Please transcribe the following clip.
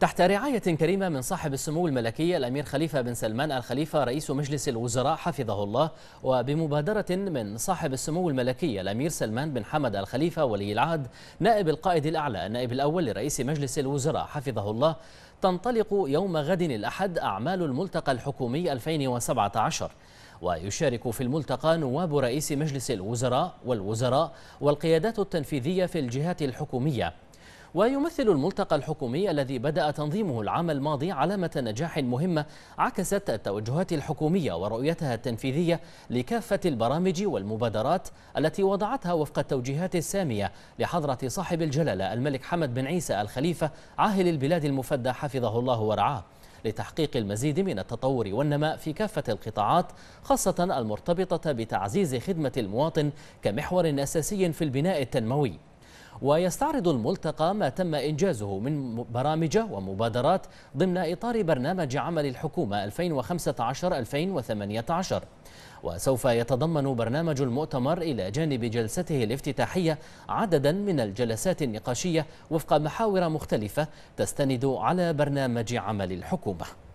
تحت رعاية كريمة من صاحب السمو الملكي الأمير خليفة بن سلمان الخليفة رئيس مجلس الوزراء حفظه الله وبمبادرة من صاحب السمو الملكي الأمير سلمان بن حمد الخليفة ولي العهد نائب القائد الأعلى النائب الأول لرئيس مجلس الوزراء حفظه الله تنطلق يوم غد الأحد أعمال الملتقى الحكومي 2017 ويشارك في الملتقى نواب رئيس مجلس الوزراء والوزراء والقيادات التنفيذية في الجهات الحكومية ويمثل الملتقى الحكومي الذي بدأ تنظيمه العام الماضي علامة نجاح مهمة عكست التوجهات الحكومية ورؤيتها التنفيذية لكافة البرامج والمبادرات التي وضعتها وفق التوجيهات السامية لحضرة صاحب الجلالة الملك حمد بن عيسى الخليفة عاهل البلاد المفدى حفظه الله ورعاه لتحقيق المزيد من التطور والنماء في كافة القطاعات خاصة المرتبطة بتعزيز خدمة المواطن كمحور أساسي في البناء التنموي ويستعرض الملتقى ما تم إنجازه من برامج ومبادرات ضمن إطار برنامج عمل الحكومة 2015-2018 وسوف يتضمن برنامج المؤتمر إلى جانب جلسته الافتتاحية عددا من الجلسات النقاشية وفق محاور مختلفة تستند على برنامج عمل الحكومة